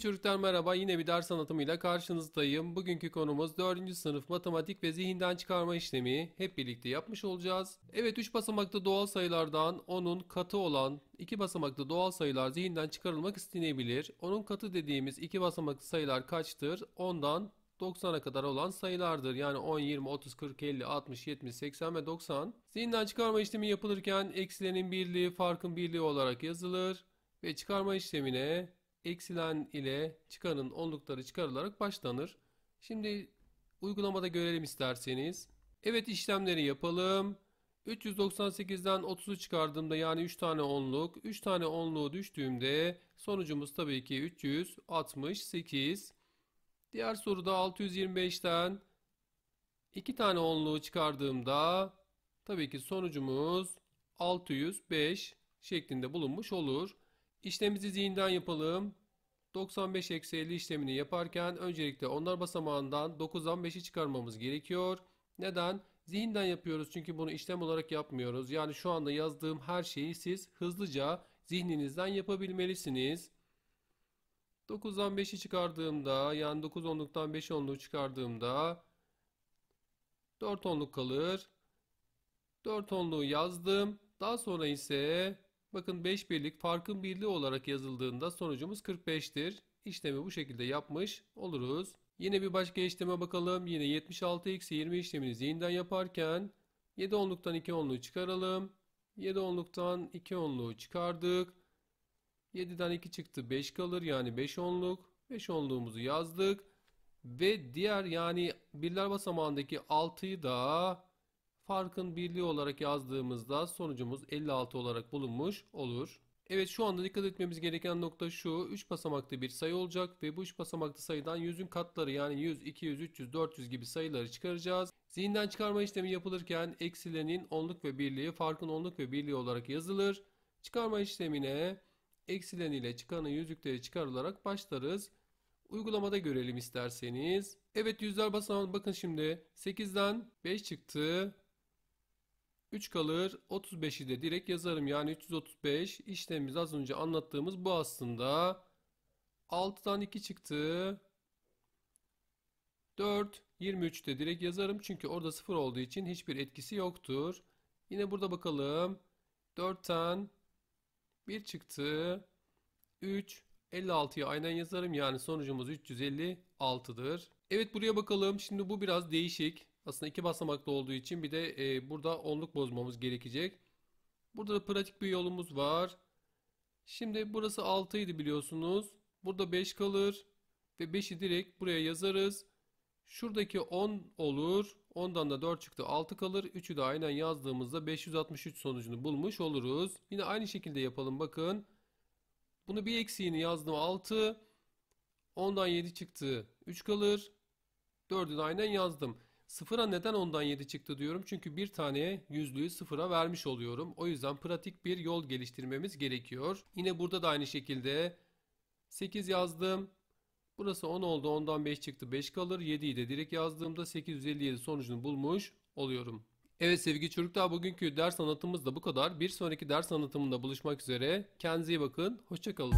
çocuklar merhaba yine bir ders anlatımıyla karşınızdayım. Bugünkü konumuz 4. sınıf matematik ve zihinden çıkarma işlemi hep birlikte yapmış olacağız. Evet 3 basamaklı doğal sayılardan onun katı olan 2 basamaklı doğal sayılar zihinden çıkarılmak istenebilir. Onun katı dediğimiz 2 basamaklı sayılar kaçtır? 10'dan 90'a kadar olan sayılardır. Yani 10, 20, 30, 40, 50, 60, 70, 80 ve 90. Zihinden çıkarma işlemi yapılırken eksilerin birliği, farkın birliği olarak yazılır ve çıkarma işlemine eksilen ile çıkanın onlukları çıkarılarak başlanır. Şimdi uygulamada görelim isterseniz. Evet işlemleri yapalım. 398'den 30'u çıkardığımda yani 3 tane onluk, 3 tane onluğu düştüğümde sonucumuz tabii ki 368. Diğer soruda 625'ten 2 tane onluğu çıkardığımda tabii ki sonucumuz 605 şeklinde bulunmuş olur. İşlemimizi zihinden yapalım. 95 eksi 50 işlemini yaparken öncelikle onlar basamağından 9'dan 5'i çıkarmamız gerekiyor. Neden? Zihinden yapıyoruz çünkü bunu işlem olarak yapmıyoruz. Yani şu anda yazdığım her şeyi siz hızlıca zihninizden yapabilmelisiniz. 9'dan 5'i çıkardığımda yani 9 onluktan 5 onluğu çıkardığımda 4 onluk kalır. 4 onluğu yazdım. Daha sonra ise Bakın 5 birlik farkın birliği olarak yazıldığında sonucumuz 45'tir. İşlemi bu şekilde yapmış oluruz. Yine bir başka işleme bakalım. Yine 76-20 x işlemini yeniden yaparken 7 onluktan 2 onluğu çıkaralım. 7 onluktan 2 onluğu çıkardık. 7'den 2 çıktı 5 kalır yani 5 onluk. 5 onluğumuzu yazdık. Ve diğer yani birler basamağındaki 6'yı da farkın birliği olarak yazdığımızda sonucumuz 56 olarak bulunmuş olur. Evet şu anda dikkat etmemiz gereken nokta şu. 3 basamaklı bir sayı olacak ve bu 3 basamaklı sayıdan 100'ün katları yani 100, 200, 300, 400 gibi sayıları çıkaracağız. Zihinden çıkarma işlemi yapılırken eksilenin onluk ve birliği farkın onluk ve birliği olarak yazılır. Çıkarma işlemine eksilen ile çıkanı yüzlükleri çıkarılarak başlarız. Uygulamada görelim isterseniz. Evet yüzler basamağı bakın şimdi. 8'den 5 çıktı. 3 kalır 35'i de direkt yazarım. Yani 335 işlemimiz az önce anlattığımız bu aslında. 6'dan 2 çıktı. 4 23 de direkt yazarım. Çünkü orada 0 olduğu için hiçbir etkisi yoktur. Yine burada bakalım. 4'ten 1 çıktı. 3 56'yı aynen yazarım. Yani sonucumuz 356'dır. Evet buraya bakalım. Şimdi bu biraz değişik. Aslında iki basamaklı olduğu için bir de e, burada onluk bozmamız gerekecek. Burada da pratik bir yolumuz var. Şimdi burası 6 idi biliyorsunuz. Burada 5 kalır. Ve 5'i direkt buraya yazarız. Şuradaki 10 olur. 10'dan da 4 çıktı 6 kalır. 3'ü de aynen yazdığımızda 563 sonucunu bulmuş oluruz. Yine aynı şekilde yapalım bakın. Bunu bir eksiğini yazdım 6. 10'dan 7 çıktı 3 kalır. 4'ü de aynen yazdım. Sıfıra neden ondan 7 çıktı diyorum çünkü bir tane yüzlüğü sıfıra vermiş oluyorum. O yüzden pratik bir yol geliştirmemiz gerekiyor. Yine burada da aynı şekilde 8 yazdım. Burası 10 oldu. ondan 5 çıktı. 5 kalır. 7'yi de direkt yazdığımda 857 sonucunu bulmuş oluyorum. Evet sevgili çocuklar bugünkü ders anlatımımız da bu kadar. Bir sonraki ders anlatımında buluşmak üzere. Kendinize iyi bakın. Hoşçakalın.